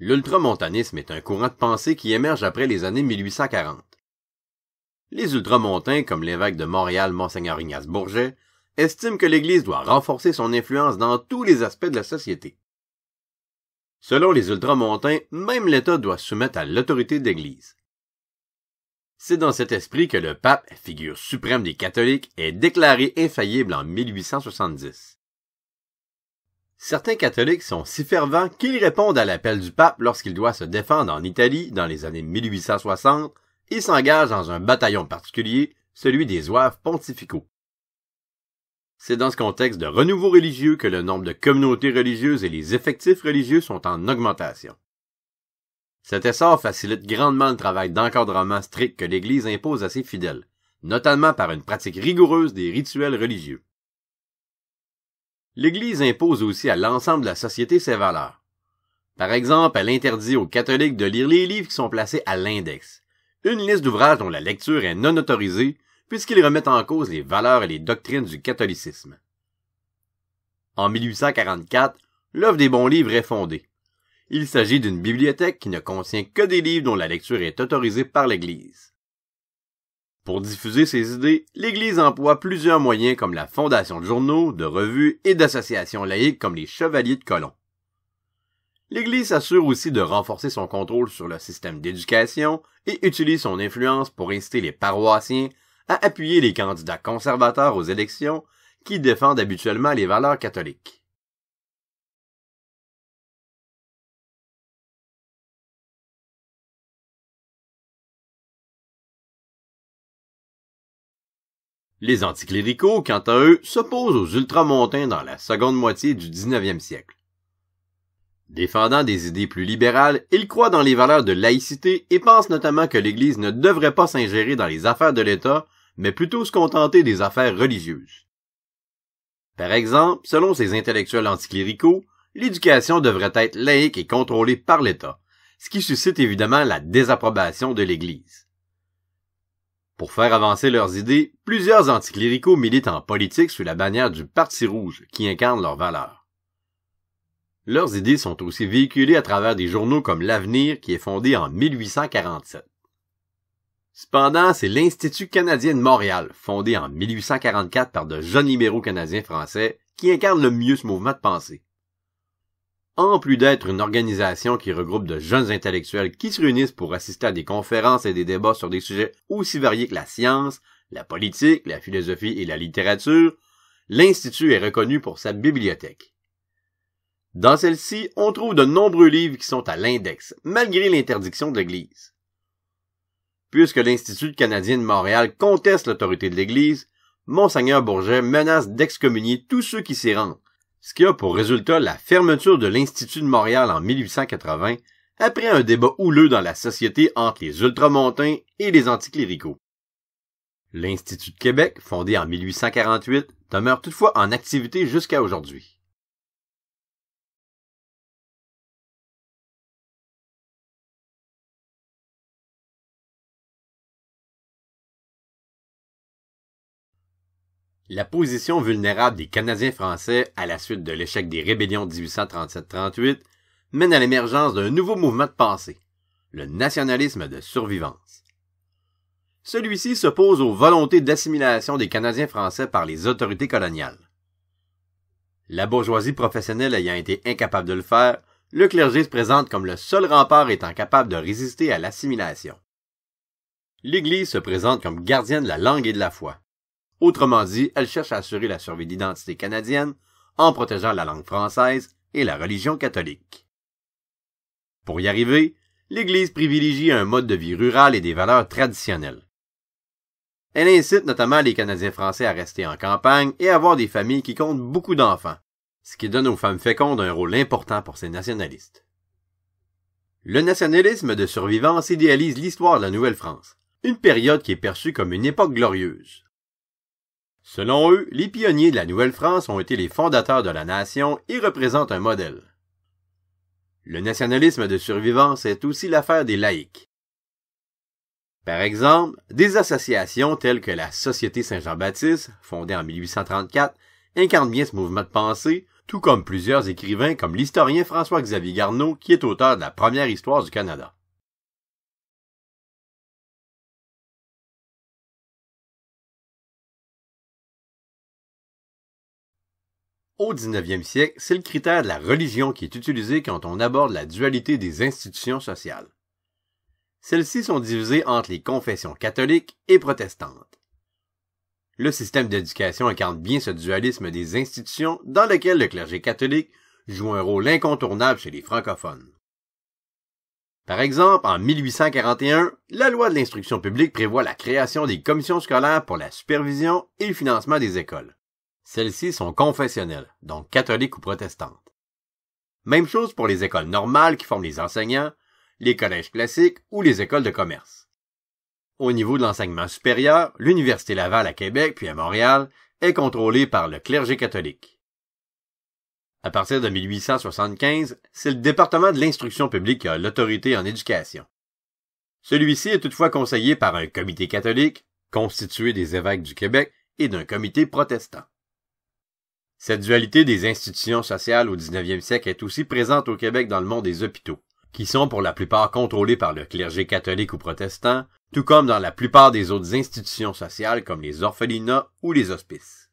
L'ultramontanisme est un courant de pensée qui émerge après les années 1840. Les ultramontains, comme l'évêque de Montréal Monseigneur Ignace Bourget, estiment que l'Église doit renforcer son influence dans tous les aspects de la société. Selon les ultramontains, même l'État doit soumettre à l'autorité de l'Église. C'est dans cet esprit que le pape, figure suprême des catholiques, est déclaré infaillible en 1870. Certains catholiques sont si fervents qu'ils répondent à l'appel du pape lorsqu'il doit se défendre en Italie dans les années 1860 et s'engagent dans un bataillon particulier, celui des ouaves pontificaux. C'est dans ce contexte de renouveau religieux que le nombre de communautés religieuses et les effectifs religieux sont en augmentation. Cet essor facilite grandement le travail d'encadrement strict que l'Église impose à ses fidèles, notamment par une pratique rigoureuse des rituels religieux l'Église impose aussi à l'ensemble de la société ses valeurs. Par exemple, elle interdit aux catholiques de lire les livres qui sont placés à l'index, une liste d'ouvrages dont la lecture est non autorisée puisqu'ils remettent en cause les valeurs et les doctrines du catholicisme. En 1844, l'œuvre des bons livres est fondée. Il s'agit d'une bibliothèque qui ne contient que des livres dont la lecture est autorisée par l'Église. Pour diffuser ses idées, l'Église emploie plusieurs moyens comme la fondation de journaux, de revues et d'associations laïques comme les Chevaliers de Colomb. L'Église s'assure aussi de renforcer son contrôle sur le système d'éducation et utilise son influence pour inciter les paroissiens à appuyer les candidats conservateurs aux élections qui défendent habituellement les valeurs catholiques. Les anticléricaux, quant à eux, s'opposent aux ultramontains dans la seconde moitié du 19e siècle. Défendant des idées plus libérales, ils croient dans les valeurs de laïcité et pensent notamment que l'Église ne devrait pas s'ingérer dans les affaires de l'État, mais plutôt se contenter des affaires religieuses. Par exemple, selon ces intellectuels anticléricaux, l'éducation devrait être laïque et contrôlée par l'État, ce qui suscite évidemment la désapprobation de l'Église. Pour faire avancer leurs idées, plusieurs anticléricaux militent en politique sous la bannière du Parti rouge, qui incarne leurs valeurs. Leurs idées sont aussi véhiculées à travers des journaux comme L'Avenir, qui est fondé en 1847. Cependant, c'est l'Institut canadien de Montréal, fondé en 1844 par de jeunes libéraux canadiens français, qui incarne le mieux ce mouvement de pensée en plus d'être une organisation qui regroupe de jeunes intellectuels qui se réunissent pour assister à des conférences et des débats sur des sujets aussi variés que la science, la politique, la philosophie et la littérature, l'Institut est reconnu pour sa bibliothèque. Dans celle-ci, on trouve de nombreux livres qui sont à l'index, malgré l'interdiction de l'Église. Puisque l'Institut canadien de Montréal conteste l'autorité de l'Église, Monseigneur Bourget menace d'excommunier tous ceux qui s'y rendent ce qui a pour résultat la fermeture de l'Institut de Montréal en 1880, après un débat houleux dans la société entre les ultramontains et les anticléricaux. L'Institut de Québec, fondé en 1848, demeure toutefois en activité jusqu'à aujourd'hui. La position vulnérable des Canadiens français à la suite de l'échec des rébellions 1837-38 mène à l'émergence d'un nouveau mouvement de pensée, le nationalisme de survivance. Celui-ci s'oppose aux volontés d'assimilation des Canadiens français par les autorités coloniales. La bourgeoisie professionnelle ayant été incapable de le faire, le clergé se présente comme le seul rempart étant capable de résister à l'assimilation. L'Église se présente comme gardienne de la langue et de la foi Autrement dit, elle cherche à assurer la survie d'identité canadienne en protégeant la langue française et la religion catholique. Pour y arriver, l'Église privilégie un mode de vie rural et des valeurs traditionnelles. Elle incite notamment les Canadiens français à rester en campagne et à avoir des familles qui comptent beaucoup d'enfants, ce qui donne aux femmes fécondes un rôle important pour ces nationalistes. Le nationalisme de survivance idéalise l'histoire de la Nouvelle-France, une période qui est perçue comme une époque glorieuse. Selon eux, les pionniers de la Nouvelle-France ont été les fondateurs de la nation et représentent un modèle. Le nationalisme de survivance est aussi l'affaire des laïcs. Par exemple, des associations telles que la Société Saint-Jean-Baptiste, fondée en 1834, incarnent bien ce mouvement de pensée, tout comme plusieurs écrivains comme l'historien François-Xavier Garneau qui est auteur de la première histoire du Canada. Au 19e siècle, c'est le critère de la religion qui est utilisé quand on aborde la dualité des institutions sociales. Celles-ci sont divisées entre les confessions catholiques et protestantes. Le système d'éducation incarne bien ce dualisme des institutions dans lequel le clergé catholique joue un rôle incontournable chez les francophones. Par exemple, en 1841, la loi de l'instruction publique prévoit la création des commissions scolaires pour la supervision et le financement des écoles. Celles-ci sont confessionnelles, donc catholiques ou protestantes. Même chose pour les écoles normales qui forment les enseignants, les collèges classiques ou les écoles de commerce. Au niveau de l'enseignement supérieur, l'Université Laval à Québec puis à Montréal est contrôlée par le clergé catholique. À partir de 1875, c'est le département de l'instruction publique qui a l'autorité en éducation. Celui-ci est toutefois conseillé par un comité catholique, constitué des évêques du Québec et d'un comité protestant. Cette dualité des institutions sociales au 19e siècle est aussi présente au Québec dans le monde des hôpitaux, qui sont pour la plupart contrôlés par le clergé catholique ou protestant, tout comme dans la plupart des autres institutions sociales comme les orphelinats ou les hospices.